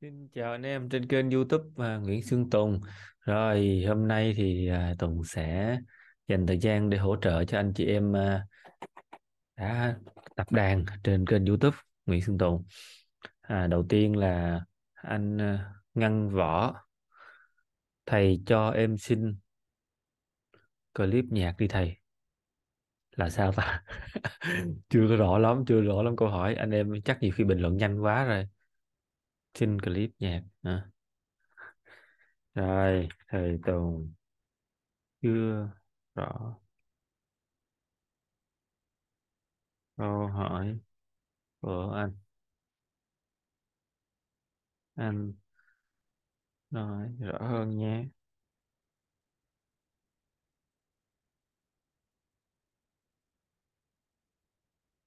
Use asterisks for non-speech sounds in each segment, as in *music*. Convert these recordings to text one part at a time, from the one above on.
Xin chào anh em trên kênh YouTube Nguyễn Xuân Tùng. Rồi hôm nay thì à, Tùng sẽ dành thời gian để hỗ trợ cho anh chị em à, đã tập đàn trên kênh YouTube Nguyễn Xuân Tùng. À, đầu tiên là anh à, Ngăn Võ thầy cho em xin clip nhạc đi thầy là sao ta *laughs* chưa có rõ lắm chưa rõ lắm câu hỏi anh em chắc nhiều khi bình luận nhanh quá rồi xin clip nhạc à. rồi thầy tùng chưa rõ câu hỏi của anh anh nói rõ hơn nhé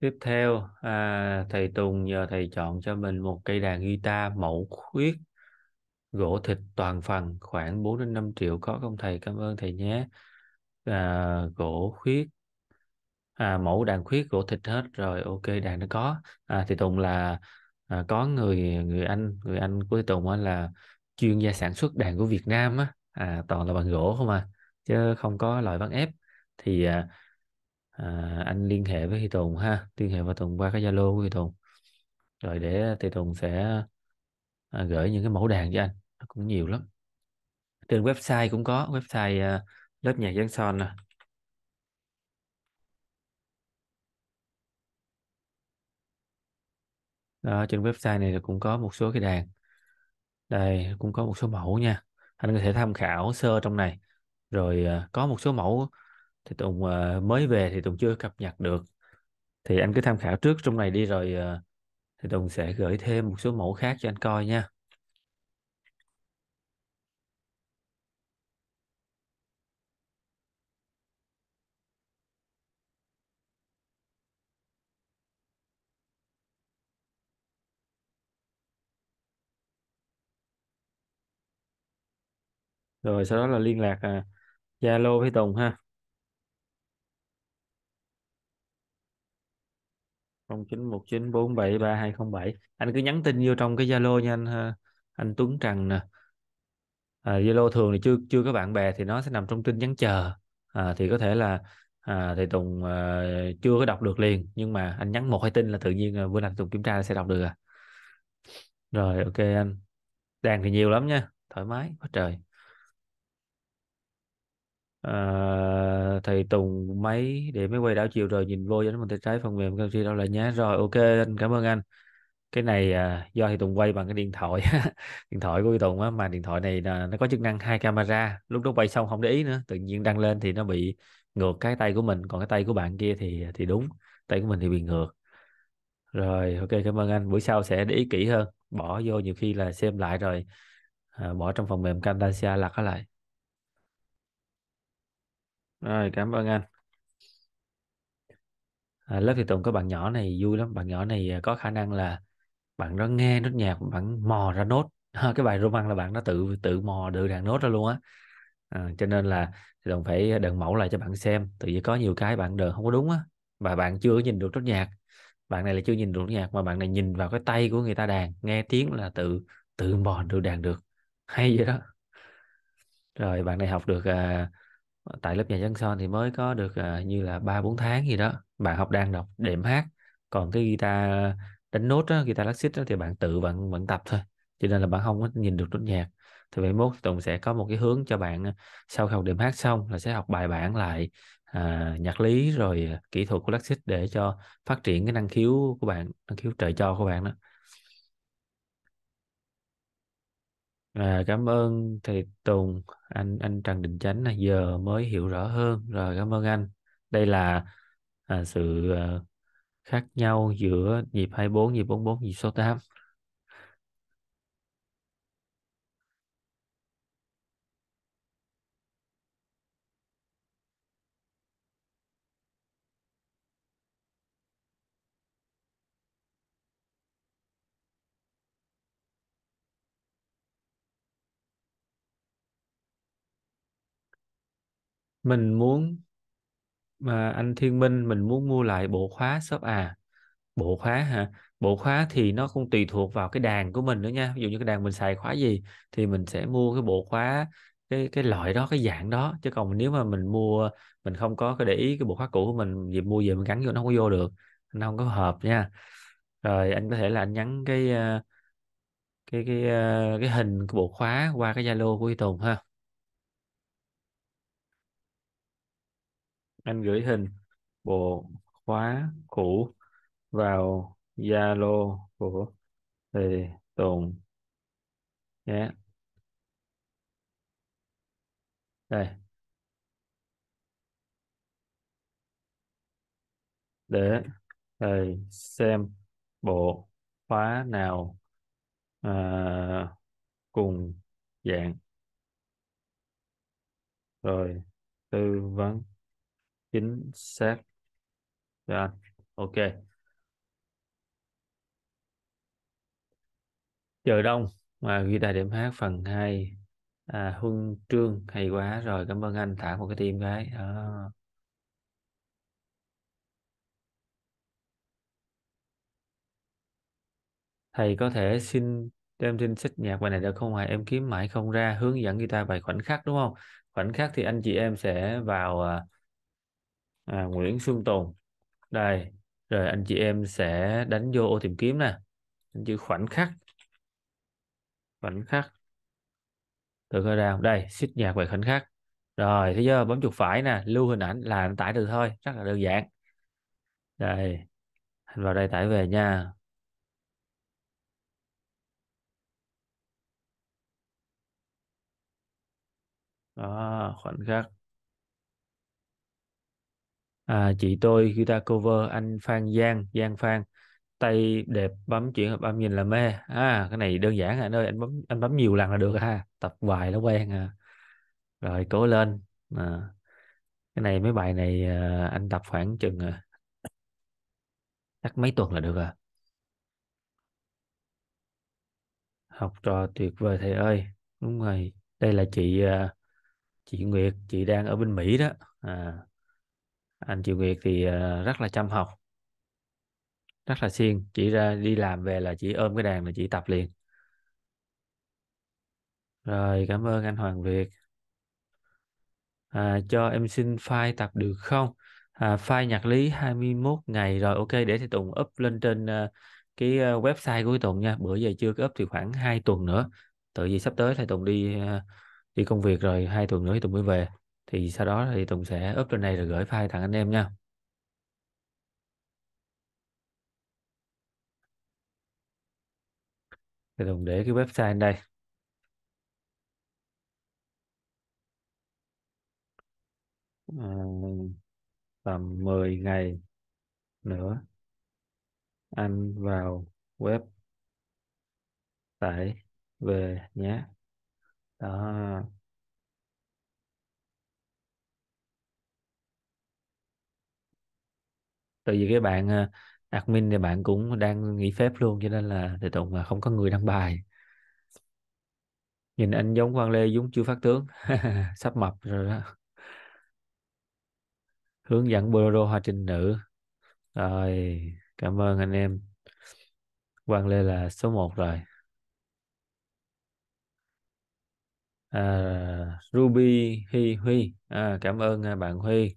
Tiếp theo, à, thầy Tùng nhờ thầy chọn cho mình một cây đàn guitar mẫu khuyết gỗ thịt toàn phần khoảng 4 đến 5 triệu có không thầy? Cảm ơn thầy nhé. À, gỗ khuyết à, mẫu đàn khuyết gỗ thịt hết rồi ok đàn nó có à, thì Tùng là à, có người người anh người anh của Tùng á, là chuyên gia sản xuất đàn của Việt Nam á à, toàn là bằng gỗ không à chứ không có loại ván ép thì à, à, anh liên hệ với Thì Tùng ha liên hệ với Tùng qua cái Zalo của Thì Tùng rồi để Thì Tùng sẽ à, gửi những cái mẫu đàn cho anh nó cũng nhiều lắm trên website cũng có website à, lớp nhạc Giáng Son nè đó, trên website này cũng có một số cái đàn đây cũng có một số mẫu nha anh có thể tham khảo sơ trong này rồi à, có một số mẫu thì tùng uh, mới về thì tùng chưa cập nhật được thì anh cứ tham khảo trước trong này đi rồi uh, thì tùng sẽ gửi thêm một số mẫu khác cho anh coi nha rồi sau đó là liên lạc ờ, Zalo à, với Tùng ha 0919473207 anh cứ nhắn tin vô trong cái Zalo nha anh anh Tuấn Trần nè à, Zalo thường thì chưa chưa có bạn bè thì nó sẽ nằm trong tin nhắn chờ à, thì có thể là à, thì Tùng à, chưa có đọc được liền nhưng mà anh nhắn một hai tin là tự nhiên à, bữa nào Tùng kiểm tra sẽ đọc được à rồi ok anh đàn thì nhiều lắm nha thoải mái quá trời à, thầy Tùng mấy để mới quay đảo chiều rồi nhìn vô cho nó mình tay trái phần mềm canxi đâu là nhé rồi ok anh cảm ơn anh cái này à, do thì Tùng quay bằng cái điện thoại *laughs* điện thoại của Tùng á mà điện thoại này là nó có chức năng hai camera lúc đó quay xong không để ý nữa tự nhiên đăng lên thì nó bị ngược cái tay của mình còn cái tay của bạn kia thì thì đúng tay của mình thì bị ngược rồi ok cảm ơn anh buổi sau sẽ để ý kỹ hơn bỏ vô nhiều khi là xem lại rồi à, bỏ trong phần mềm Camtasia lật nó lại rồi cảm ơn anh à, lớp thì tùng có bạn nhỏ này vui lắm bạn nhỏ này à, có khả năng là bạn nó nghe nốt nhạc bạn mò ra nốt *laughs* cái bài roman là bạn nó tự tự mò được đàn nốt ra luôn á à, cho nên là thì phải đần mẫu lại cho bạn xem tự nhiên có nhiều cái bạn đần không có đúng á và bạn chưa nhìn được nốt nhạc bạn này là chưa nhìn được nhạc mà bạn này nhìn vào cái tay của người ta đàn nghe tiếng là tự tự mò được đàn *laughs* được hay vậy đó rồi bạn này học được à, tại lớp nhà dân Son thì mới có được uh, như là ba bốn tháng gì đó bạn học đang đọc đệm hát còn cái guitar đánh nốt á, guitar classic á, thì bạn tự vẫn vẫn tập thôi cho nên là bạn không có nhìn được nốt nhạc thì vậy mốt Tùng sẽ có một cái hướng cho bạn à, sau khi học điểm hát xong là sẽ học bài bản lại à, nhạc lý rồi à, kỹ thuật của lắc xích để cho phát triển cái năng khiếu của bạn năng khiếu trời cho của bạn đó À, cảm ơn thầy Tùng, anh anh Trần Đình Chánh là giờ mới hiểu rõ hơn. Rồi cảm ơn anh. Đây là à, sự à, khác nhau giữa nhịp 24, nhịp 44, nhịp số 8. mình muốn mà anh Thiên Minh mình muốn mua lại bộ khóa shop à bộ khóa hả bộ khóa thì nó cũng tùy thuộc vào cái đàn của mình nữa nha ví dụ như cái đàn mình xài khóa gì thì mình sẽ mua cái bộ khóa cái cái loại đó cái dạng đó chứ còn nếu mà mình mua mình không có cái để ý cái bộ khóa cũ của mình gì mua về mình gắn vô nó không có vô được nó không có hợp nha rồi anh có thể là anh nhắn cái à, cái cái cái, à, cái hình của bộ khóa qua cái zalo của Huy Tùng ha anh gửi hình bộ khóa cũ vào Zalo của thầy Tùng nhé. Yeah. Đây. Để thầy xem bộ khóa nào à, cùng dạng rồi tư vấn chính xác rồi ok chợ đông mà ghi đại điểm hát phần 2 à, huân trương hay quá rồi cảm ơn anh thả một cái tim cái à. thầy có thể xin em xin sách nhạc bài này được không hả em kiếm mãi không ra hướng dẫn guitar bài khoảnh khắc đúng không khoảnh khắc thì anh chị em sẽ vào à, à, Nguyễn Xuân Tùng đây rồi anh chị em sẽ đánh vô ô tìm kiếm nè Anh chữ khoảnh khắc khoảnh khắc từ cơ ra đây xích nhạc về khoảnh khắc rồi thế chưa bấm chuột phải nè lưu hình ảnh là anh tải được thôi rất là đơn giản đây anh vào đây tải về nha đó khoảnh khắc à, chị tôi guitar cover anh Phan Giang Giang Phan tay đẹp bấm chuyển hợp âm nhìn là mê à cái này đơn giản anh à, ơi, anh bấm anh bấm nhiều lần là được ha tập hoài nó quen à rồi cố lên à, cái này mấy bài này à, anh tập khoảng chừng à, chắc mấy tuần là được à học trò tuyệt vời thầy ơi đúng rồi đây là chị à, chị Nguyệt chị đang ở bên Mỹ đó à anh Triệu Việt thì ờ, rất là chăm học rất là siêng chỉ ra đi làm về là chỉ ôm cái đàn là chỉ tập liền rồi cảm ơn anh Hoàng Việt à, cho em xin file tập được không à, file nhạc lý 21 ngày rồi ok để thì Tùng up lên trên uh, cái ờ, website của cái Tùng nha bữa giờ chưa up thì khoảng 2 tuần nữa tự vì sắp tới thì Tùng đi uh, đi công việc rồi hai tuần nữa thì Tùng mới về thì sau đó thì Tùng sẽ up lên đây rồi gửi file tặng anh em nha thì Tùng để cái website đây à, tầm 10 ngày nữa anh vào web tải về nhé đó tại vì cái bạn ờ, admin thì bạn cũng đang nghỉ phép luôn cho nên là thì tụng là không có người đăng bài nhìn anh giống quan Lê giống chưa phát tướng *laughs* sắp mập rồi đó hướng dẫn bolero hoa trinh nữ rồi cảm ơn anh em quan Lê là số 1 rồi à, Ruby Hi Huy à, cảm ơn à, bạn Huy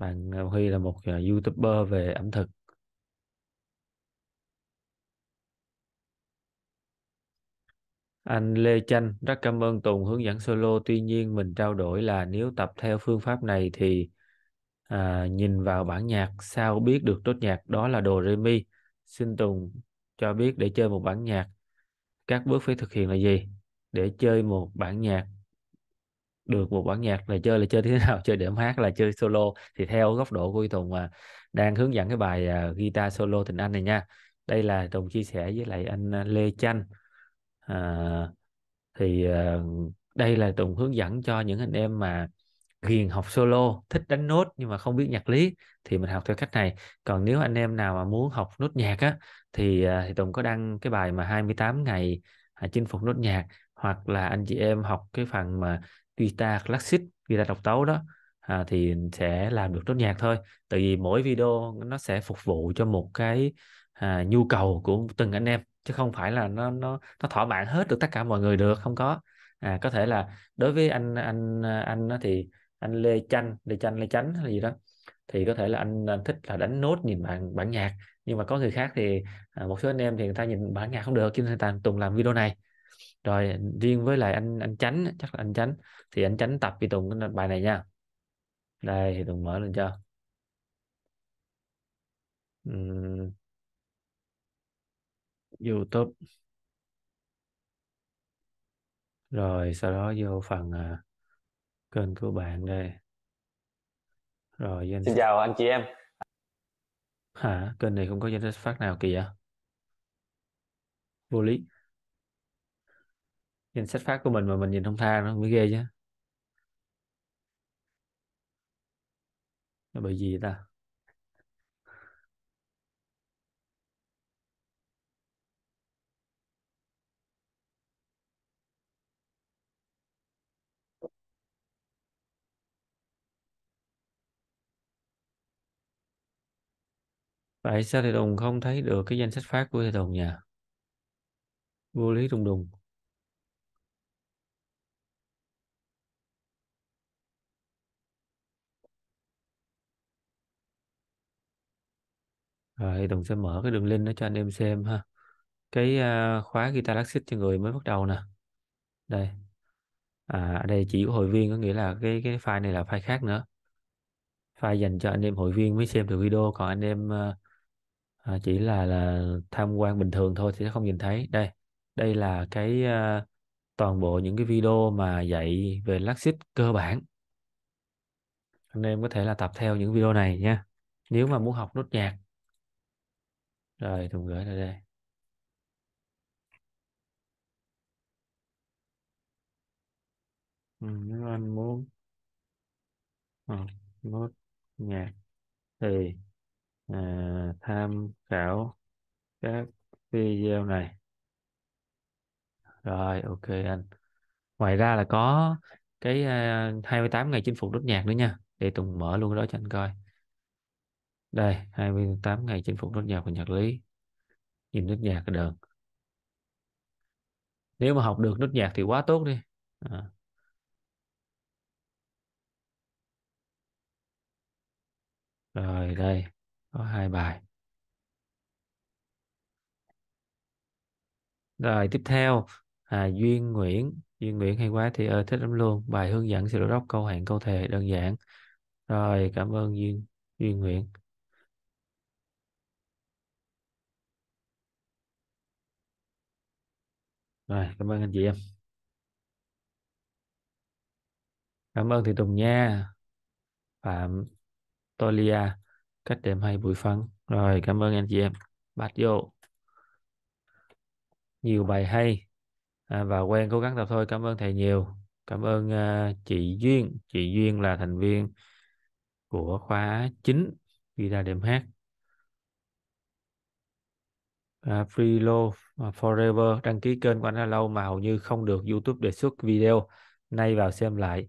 bạn ờ, Huy là một uh, youtuber về ẩm thực Anh Lê Chanh rất cảm ơn Tùng hướng dẫn solo. Tuy nhiên mình trao đổi là nếu tập theo phương pháp này thì à, nhìn vào bản nhạc sao biết được tốt nhạc đó là đồ rê mi. Xin Tùng cho biết để chơi một bản nhạc các bước phải thực hiện là gì? Để chơi một bản nhạc được một bản nhạc là chơi là chơi thế *laughs* nào chơi để hát là chơi solo thì theo góc độ của Y Tùng mà đang hướng dẫn cái bài uh, guitar solo tình anh này nha đây là Tùng chia sẻ với lại anh à, Lê Chanh à, thì uh, đây là Tùng hướng dẫn cho những anh em mà ghiền học solo thích đánh nốt nhưng mà không biết nhạc lý thì mình học theo cách này còn nếu anh em nào mà muốn học nốt nhạc á thì, uh, thì Tùng có đăng cái bài mà 28 ngày chinh phục nốt nhạc hoặc là anh chị em học cái phần mà guitar classic guitar độc tấu đó à, thì sẽ làm được tốt nhạc thôi tại vì mỗi video nó sẽ phục vụ cho một cái à, nhu cầu của từng anh em chứ không phải là nó nó nó thỏa mãn hết được tất cả mọi người được không có à, có thể là đối với anh anh anh thì anh lê chanh lê chanh lê chánh hay gì đó thì có thể là anh, anh thích là đánh nốt nhìn bản bản nhạc nhưng mà có người khác thì à, một số anh em thì người ta nhìn bản nhạc không được cho nên ta tùng làm video này rồi riêng với lại anh anh Chánh chắc là anh Chánh thì anh Chánh tập với tùng cái bài này nha đây thì tùng mở lên cho youtube rồi sau đó vô phần à, kênh của bạn đây rồi danh... xin chào anh chị em hả kênh này không có danh sách phát nào kìa vô lý nhìn sách phát của mình mà mình nhìn không tha nó mới ghê chứ nó bởi gì ta Tại sao thì Đùng không thấy được cái danh sách phát của Thầy Đùng nhỉ? Vô lý đùng đùng. Rồi, thì Tùng sẽ mở cái đường link đó cho anh em xem ha. Cái uh, khóa guitar classic cho người mới bắt đầu nè. Đây. À, ở đây chỉ có hội viên có nghĩa là cái cái file này là file khác nữa. File dành cho anh em hội viên mới xem được video còn anh em uh, chỉ là là tham quan bình thường thôi thì sẽ không nhìn thấy đây đây là cái uh, toàn bộ những cái video mà dạy về Luxit cơ bản anh em có thể là tập theo những video này nha nếu mà muốn học nốt nhạc rồi thùng gửi ra đây ừ, nếu anh muốn học nốt nhạc thì à, tham khảo các video này rồi ok anh ngoài ra là có cái uh, à, 28 ngày chinh phục đất nhạc nữa nha để Tùng mở luôn đó cho anh coi đây 28 ngày chinh phục nốt nhạc của nhạc lý nhìn nốt nhạc cái đường nếu mà học được nốt nhạc thì quá tốt đi à. rồi đây có hai bài rồi tiếp theo à, duyên nguyễn duyên nguyễn hay quá thì ơi thích lắm luôn bài hướng dẫn sửa róc câu hạn câu thề đơn giản rồi cảm ơn duyên duyên nguyễn rồi cảm ơn anh chị em cảm ơn thị tùng nha phạm tolia cách đệm hay buổi phấn rồi cảm ơn anh chị em bắt vô nhiều bài hay à, và quen cố gắng tập thôi cảm ơn thầy nhiều cảm ơn uh, chị duyên chị duyên là thành viên của khóa 9 guitar điểm hát à, free love Forever đăng ký kênh của anh đã lâu mà hầu như không được YouTube đề xuất video nay vào xem lại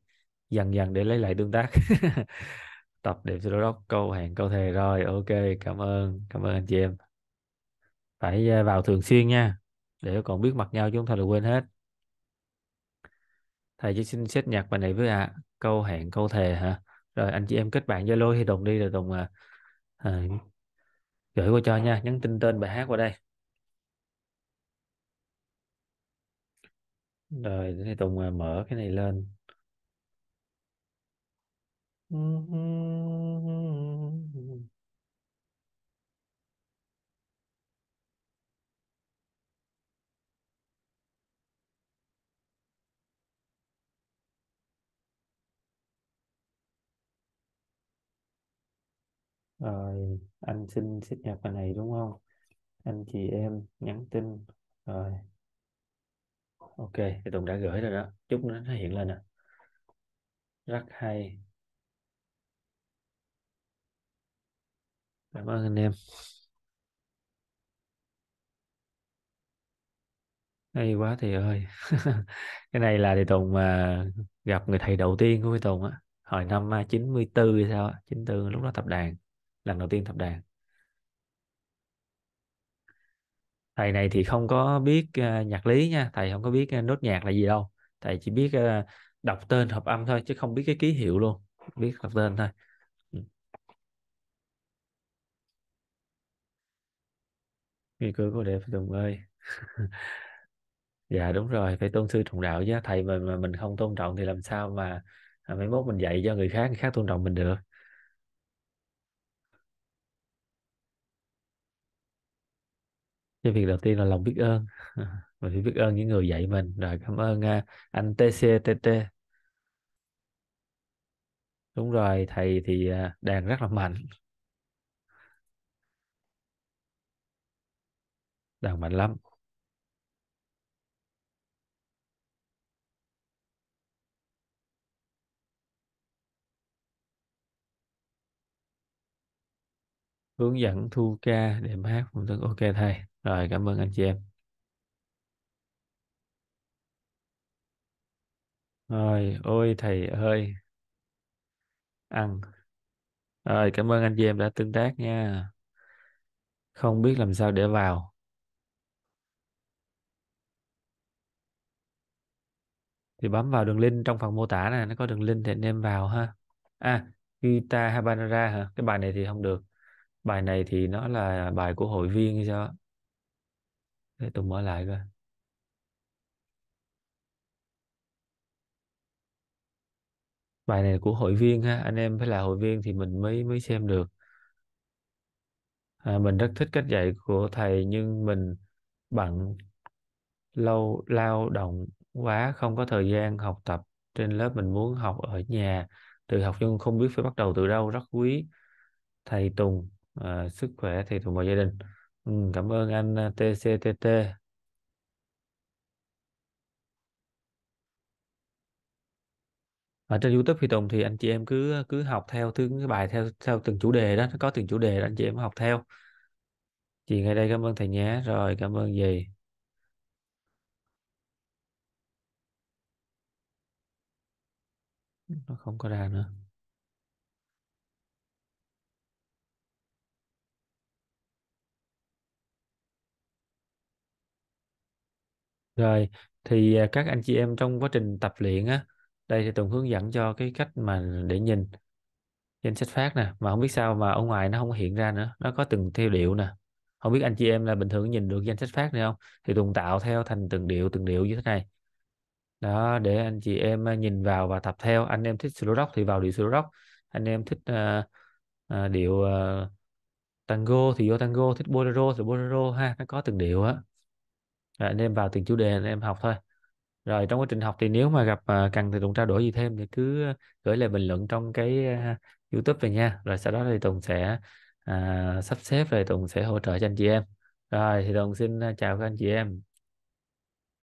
dần dần để lấy lại tương tác *laughs* tập điểm sơ đốc câu hẹn câu thề rồi ok cảm ơn cảm ơn anh chị em phải à, vào thường xuyên nha để còn biết mặt nhau chúng ta thôi là quên hết thầy chỉ xin xét nhạc bài này với ạ à. câu hẹn câu thề hả rồi anh chị em kết bạn zalo thì đồng đi rồi đồng à, à, gửi qua cho nha nhắn tin tên bài hát qua đây rồi thì Tùng à, mở cái này lên rồi anh xin xếp nhập cái này đúng không anh chị em nhắn tin rồi ok thì Tùng đã gửi rồi đó chút nữa nó hiện lên nè rất hay cảm ơn anh em hay quá thì ơi *laughs* cái này là thì Tùng mà gặp người thầy đầu tiên của thầy Tùng á hồi năm 94 à, hay sao á 94 lúc đó tập đàn lần đầu tiên tập đàn thầy này thì không có biết uh, nhạc lý nha thầy không có biết uh, nốt nhạc là gì đâu thầy chỉ biết uh, đọc tên hợp âm thôi chứ không biết cái ký hiệu luôn biết đọc tên thôi nguy cơ có đẹp phải tùng ơi *laughs* dạ đúng rồi phải tôn sư trọng đạo chứ thầy mà, mà mình không tôn trọng thì làm sao mà à, mấy mốt mình dạy cho người khác người khác tôn trọng mình được cái việc đầu tiên là lòng biết ơn *laughs* mình phải biết ơn những người dạy mình rồi cảm ơn à, anh TCTT đúng rồi thầy thì à, đàn rất là mạnh đàn mạnh lắm hướng dẫn thu ca để hát cũng ok thầy rồi cảm ơn anh chị em rồi ôi thầy ơi ăn rồi cảm ơn anh chị em đã tương tác nha không biết làm sao để vào thì bấm vào đường link trong phần mô tả này nó có đường link thì anh em vào ha à guitar habanera hả cái bài này thì không được bài này thì nó là bài của hội viên hay sao để tôi mở lại coi bài này của hội viên ha anh em phải là hội viên thì mình mới mới xem được à, mình rất thích cách dạy của thầy nhưng mình bận lâu lao động quá không có thời gian học tập trên lớp mình muốn học ở nhà tự học nhưng không biết phải bắt đầu từ đâu rất quý thầy Tùng à, sức khỏe thầy Tùng và gia đình Ừ, cảm ơn anh TCTT à, ở trên YouTube thì Tùng thì anh chị em cứ cứ học theo thứ cái bài theo theo từng chủ đề đó nó có từng chủ đề đó anh chị em học theo chị ngay đây cảm ơn thầy nhé rồi cảm ơn gì nó không có ra nữa rồi thì à, các anh chị em trong quá trình tập luyện á đây thì Tùng hướng dẫn cho cái cách mà để nhìn danh sách phát nè mà không biết sao mà ở ngoài nó không hiện ra nữa nó có từng theo điệu nè không biết anh chị em là bình thường nhìn được danh sách phát này không thì Tùng tạo theo thành từng điệu từng điệu như thế này đó để anh chị em à, nhìn vào và tập theo anh em thích slow rock thì vào điệu slow rock anh em thích uh, uh, điệu uh, tango thì vô tango thích bolero thì bolero ha nó có từng điệu á rồi anh em vào từng chủ đề anh em học thôi rồi trong quá trình học thì nếu mà gặp à, cần thì tùng trao đổi gì thêm thì cứ gửi lại bình luận trong cái à, youtube về nha rồi sau đó thì tùng sẽ à, sắp xếp rồi tùng sẽ hỗ trợ cho anh chị em rồi thì tùng xin à, chào các anh chị em